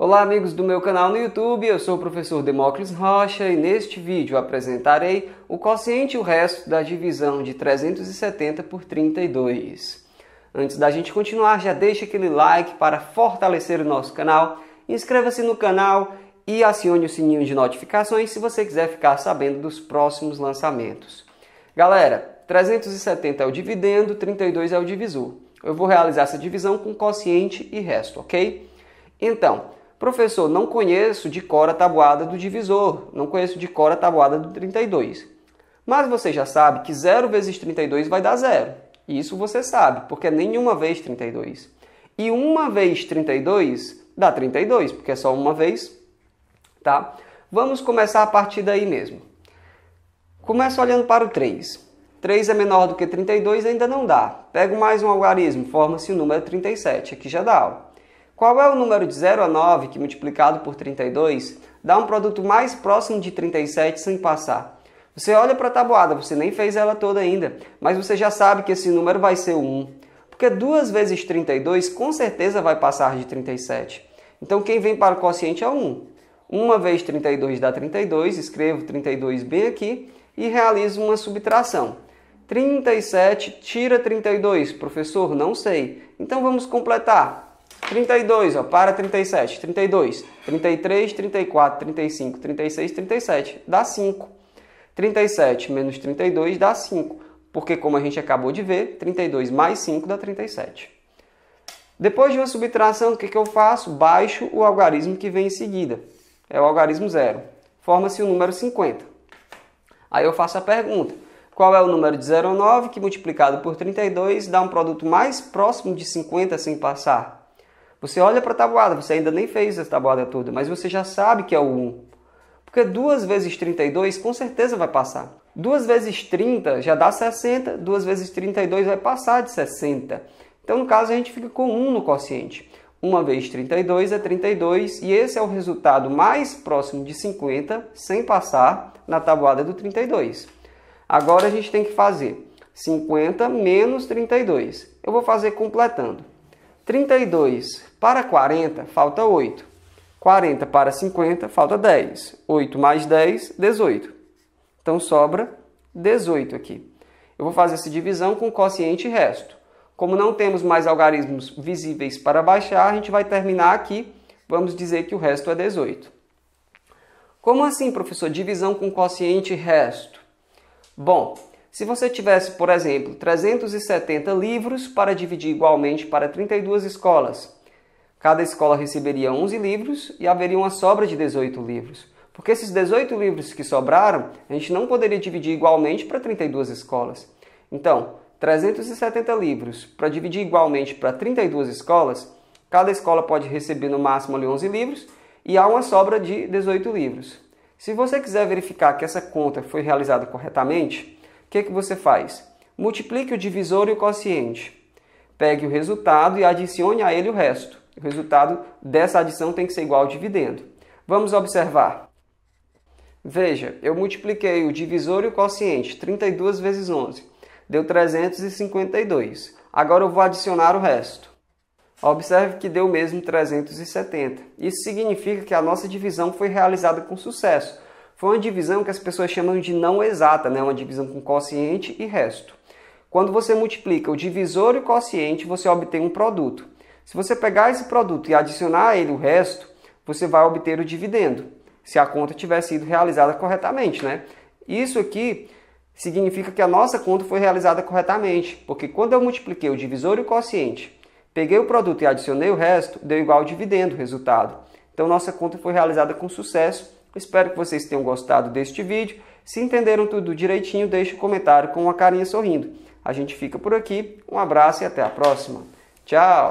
Olá amigos do meu canal no YouTube, eu sou o professor Demócles Rocha e neste vídeo apresentarei o quociente e o resto da divisão de 370 por 32. Antes da gente continuar, já deixa aquele like para fortalecer o nosso canal, inscreva-se no canal e acione o sininho de notificações se você quiser ficar sabendo dos próximos lançamentos. Galera, 370 é o dividendo, 32 é o divisor. Eu vou realizar essa divisão com quociente e resto, ok? Então, Professor, não conheço de cor a tabuada do divisor, não conheço de cor a tabuada do 32. Mas você já sabe que 0 vezes 32 vai dar zero. isso você sabe, porque é nenhuma vez 32. E uma vez 32 dá 32, porque é só uma vez, tá? Vamos começar a partir daí mesmo. Começa olhando para o 3. 3 é menor do que 32, ainda não dá. Pego mais um algarismo, forma-se o número 37. Aqui já dá, ó. Qual é o número de 0 a 9 que multiplicado por 32 dá um produto mais próximo de 37 sem passar? Você olha para a tabuada, você nem fez ela toda ainda, mas você já sabe que esse número vai ser 1. Porque 2 vezes 32 com certeza vai passar de 37. Então quem vem para o quociente é 1. 1 vezes 32 dá 32, escrevo 32 bem aqui e realizo uma subtração. 37 tira 32. Professor, não sei. Então vamos completar. 32, ó, para 37, 32, 33, 34, 35, 36, 37, dá 5. 37 menos 32 dá 5, porque como a gente acabou de ver, 32 mais 5 dá 37. Depois de uma subtração, o que, que eu faço? Baixo o algarismo que vem em seguida. É o algarismo zero. Forma-se o número 50. Aí eu faço a pergunta. Qual é o número de 0 a 9 que multiplicado por 32 dá um produto mais próximo de 50 sem passar? Você olha para a tabuada, você ainda nem fez essa tabuada toda, mas você já sabe que é o 1. Porque 2 vezes 32 com certeza vai passar. 2 vezes 30 já dá 60, 2 vezes 32 vai passar de 60. Então, no caso, a gente fica com 1 no quociente. 1 vezes 32 é 32, e esse é o resultado mais próximo de 50, sem passar na tabuada do 32. Agora a gente tem que fazer 50 menos 32. Eu vou fazer completando. 32 para 40 falta 8. 40 para 50 falta 10. 8 mais 10, 18. Então sobra 18 aqui. Eu vou fazer essa divisão com quociente e resto. Como não temos mais algarismos visíveis para baixar, a gente vai terminar aqui. Vamos dizer que o resto é 18. Como assim, professor? Divisão com quociente e resto? Bom, se você tivesse, por exemplo, 370 livros para dividir igualmente para 32 escolas, cada escola receberia 11 livros e haveria uma sobra de 18 livros. Porque esses 18 livros que sobraram, a gente não poderia dividir igualmente para 32 escolas. Então, 370 livros para dividir igualmente para 32 escolas, cada escola pode receber no máximo 11 livros e há uma sobra de 18 livros. Se você quiser verificar que essa conta foi realizada corretamente, o que, que você faz? Multiplique o divisor e o quociente. Pegue o resultado e adicione a ele o resto. O resultado dessa adição tem que ser igual ao dividendo. Vamos observar. Veja, eu multipliquei o divisor e o quociente, 32 vezes 11. Deu 352. Agora eu vou adicionar o resto. Observe que deu mesmo 370. Isso significa que a nossa divisão foi realizada com sucesso, foi uma divisão que as pessoas chamam de não exata, né? uma divisão com quociente e resto. Quando você multiplica o divisor e o quociente, você obtém um produto. Se você pegar esse produto e adicionar a ele o resto, você vai obter o dividendo, se a conta tiver sido realizada corretamente. Né? Isso aqui significa que a nossa conta foi realizada corretamente, porque quando eu multipliquei o divisor e o quociente, peguei o produto e adicionei o resto, deu igual ao dividendo, resultado. Então nossa conta foi realizada com sucesso Espero que vocês tenham gostado deste vídeo. Se entenderam tudo direitinho, deixe um comentário com uma carinha sorrindo. A gente fica por aqui. Um abraço e até a próxima. Tchau!